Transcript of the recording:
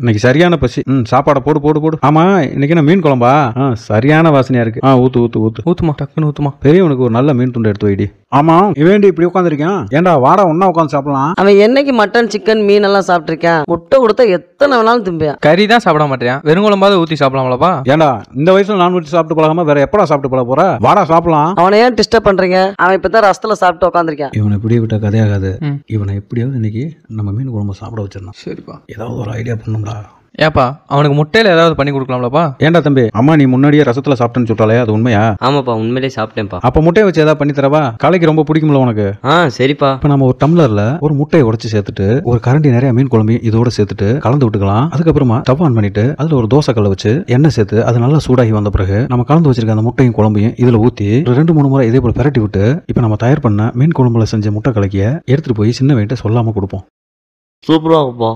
இன்னைக்கு சரியான பசி ம் சாப்பாடை போடு போடு போடு ஆமா இன்னைக்கு என்ன மீன் குழம்பா ஆ சரியான வாசனையா இருக்கு ஆ ஊத்து ஊத்து ஊத்து ஊத்துமா டக்குன்னு ஊத்துமா பெரியவனுக்கு ஒரு நல்ல மீன் துண்டை எடுத்து வைடி ஆமா இவேண்டி இப்படி உட்காந்துருக்கேன் ஏன்டா வாடா ஒன்னா உட்காந்து சாப்பிடலாம் அவன் என்னைக்கு மட்டன் சிக்கன் மீன் எல்லாம் சாப்பிட்டிருக்கேன் முட்டை கொடுத்தா எத்தனை வேணாலும் திம்பியா கறி தான் சாப்பிட மாட்டேன் வெறும் குழம்பாவது ஊத்தி சாப்பிடலாம்லப்பா ஏன்டா இந்த வயசுல நான்வெஜ் சாப்பிட்டு பழகாம வேற எப்படா சாப்பிட்டு பழக போற வாடா சாப்பிடலாம் அவனை ஏன் டிஸ்டர்ப் பண்றீங்க அவன் இப்பதான் ரசத்துல சாப்பிட்டு உட்காந்துருக்கேன் இவனை இப்படியே விட்டா கதையாகாது இவனை எப்படியாவது இன்னைக்கு நம்ம மீன் குழம்பு சாப்பிட வச்சிடணும் சரிப்பா ஏதாவது ஒரு ஐடியா பண்ணணும் கொடுக்கலாம்டா ஏப்பா அவனுக்கு முட்டையில ஏதாவது பண்ணி கொடுக்கலாம்லப்பா ஏன்டா தம்பி அம்மா நீ முன்னாடியே ரசத்துல சாப்பிட்டேன்னு சொல்றாளே அது உண்மையா ஆமாப்பா உண்மையிலேயே சாப்பிட்டேன்ப்பா அப்ப முட்டையை வச்சு ஏதாவது பண்ணி தரவா காலைக்கு ரொம்ப பிடிக்கும்ல உனக்கு ஆ சரிப்பா இப்ப நம்ம ஒரு டம்ளர்ல ஒரு முட்டையை உடைச்சு சேர்த்துட்டு ஒரு கரண்டி நிறைய மீன் குழம்பு இதோட சேர்த்துட்டு கலந்து விட்டுக்கலாம் அதுக்கப்புறமா ஸ்டவ் ஆன் பண்ணிட்டு அதுல ஒரு தோசை கல்ல வச்சு எண்ணெய் சேர்த்து அது நல்லா சூடாகி வந்த பிறகு நம்ம கலந்து வச்சிருக்க அந்த முட்டையும் குழம்பையும் இதுல ஊத்தி ரெண்டு மூணு முறை இதே போல பரட்டி விட்டு இப்ப நம்ம தயார் பண்ண மீன் குழம்புல செஞ்ச முட்டை கலக்கிய எடுத்துட்டு போய் சின்ன வெயிட்ட சொல்லாம கொடுப்போம் சூப்பராகப்பா